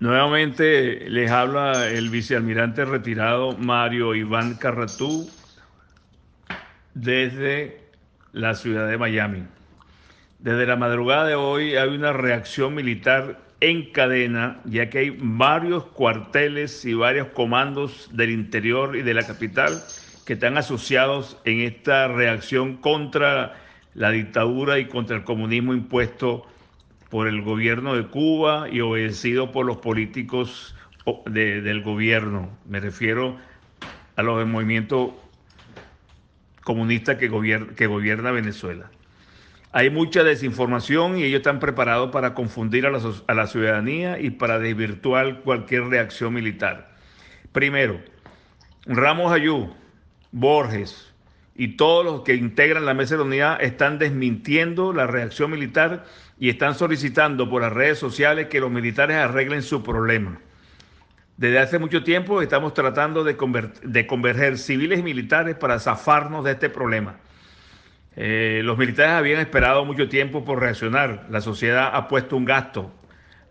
Nuevamente les habla el vicealmirante retirado Mario Iván Carratú desde la ciudad de Miami. Desde la madrugada de hoy hay una reacción militar en cadena, ya que hay varios cuarteles y varios comandos del interior y de la capital que están asociados en esta reacción contra la dictadura y contra el comunismo impuesto por el gobierno de Cuba y obedecido por los políticos del gobierno. Me refiero a los del movimiento comunista que, gobierna Venezuela. Hay mucha desinformación y ellos están preparados para confundir a la, a la ciudadanía y para desvirtuar cualquier reacción militar. Primero, Ramos Ayú, Borges, y todos los que integran la mesa de la unidad están desmintiendo la reacción militar y están solicitando por las redes sociales que los militares arreglen su problema. Desde hace mucho tiempo estamos tratando de, converger civiles y militares para zafarnos de este problema. Eh, los militares habían esperado mucho tiempo por reaccionar. La sociedad ha puesto un gasto.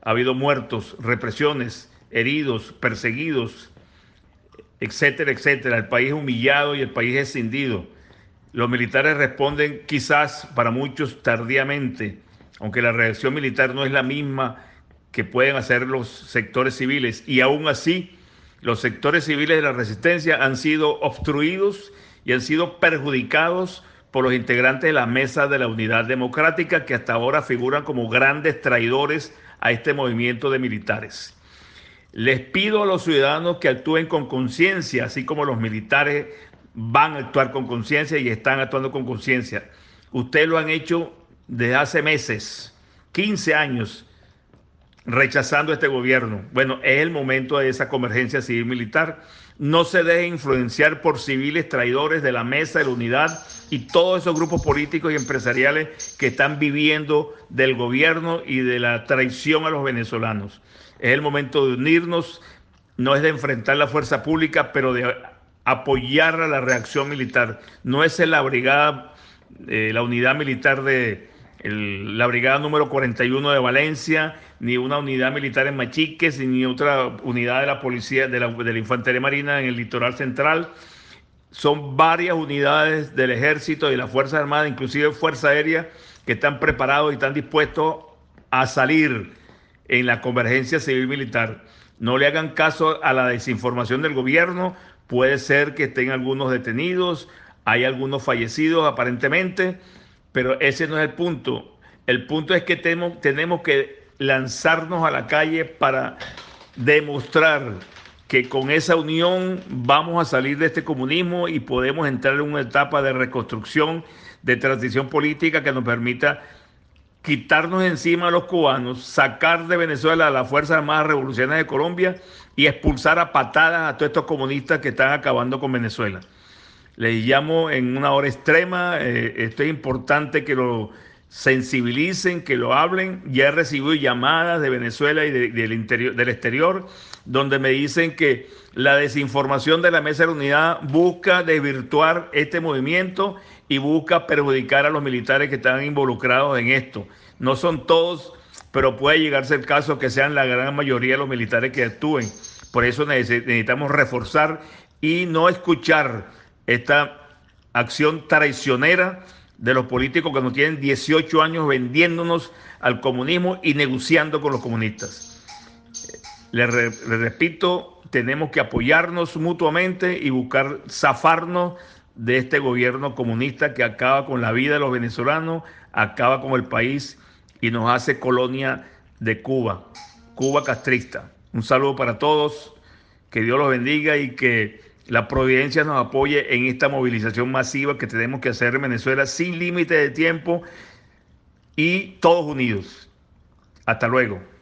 Ha habido muertos, represiones, heridos, perseguidos, etcétera, etcétera. El país humillado y el país escindido. Los militares responden quizás para muchos tardíamente, aunque la reacción militar no es la misma que pueden hacer los sectores civiles. Y aún así, los sectores civiles de la resistencia han sido obstruidos y han sido perjudicados por los integrantes de la Mesa de la Unidad Democrática, que hasta ahora figuran como grandes traidores a este movimiento de militares. Les pido a los ciudadanos que actúen con conciencia, así como los militares van a actuar con conciencia y están actuando con conciencia. Ustedes lo han hecho desde hace meses, 15 años, rechazando este gobierno. Bueno, es el momento de esa convergencia civil-militar. No se deje influenciar por civiles traidores de la mesa de la unidad y todos esos grupos políticos y empresariales que están viviendo del gobierno y de la traición a los venezolanos. Es el momento de unirnos, no es de enfrentar la fuerza pública, pero de apoyar a la reacción militar. No es la brigada, eh, la unidad militar de la brigada número 41 de Valencia, ni una unidad militar en Machiques, ni otra unidad de la policía, de la, de la infantería marina en el litoral central. Son varias unidades del ejército y de la Fuerza Armada, inclusive Fuerza Aérea, que están preparados y están dispuestos a salir en la convergencia civil-militar. No le hagan caso a la desinformación del gobierno. Puede ser que estén algunos detenidos, hay algunos fallecidos aparentemente, pero ese no es el punto. El punto es que tenemos, tenemos que lanzarnos a la calle para demostrar que con esa unión vamos a salir de este comunismo y podemos entrar en una etapa de reconstrucción, de transición política que nos permita quitarnos encima a los cubanos, sacar de Venezuela a las Fuerzas Armadas Revolucionarias de Colombia y expulsar a patadas a todos estos comunistas que están acabando con Venezuela. Le llamo en una hora extrema, eh, esto es importante que lo sensibilicen, que lo hablen. Ya he recibido llamadas de Venezuela y del, interior, del exterior donde me dicen que la desinformación de la Mesa de la Unidad busca desvirtuar este movimiento y busca perjudicar a los militares que están involucrados en esto. No son todos, pero puede llegarse el caso que sean la gran mayoría de los militares que actúen. Por eso necesitamos reforzar y no escuchar esta acción traicionera de los políticos que nos tienen 18 años vendiéndonos al comunismo y negociando con los comunistas. Les, repito, tenemos que apoyarnos mutuamente y buscar zafarnos de este gobierno comunista que acaba con la vida de los venezolanos, acaba con el país y nos hace colonia de Cuba, Cuba castrista. Un saludo para todos, que Dios los bendiga y que la providencia nos apoye en esta movilización masiva que tenemos que hacer en Venezuela sin límite de tiempo y todos unidos. Hasta luego.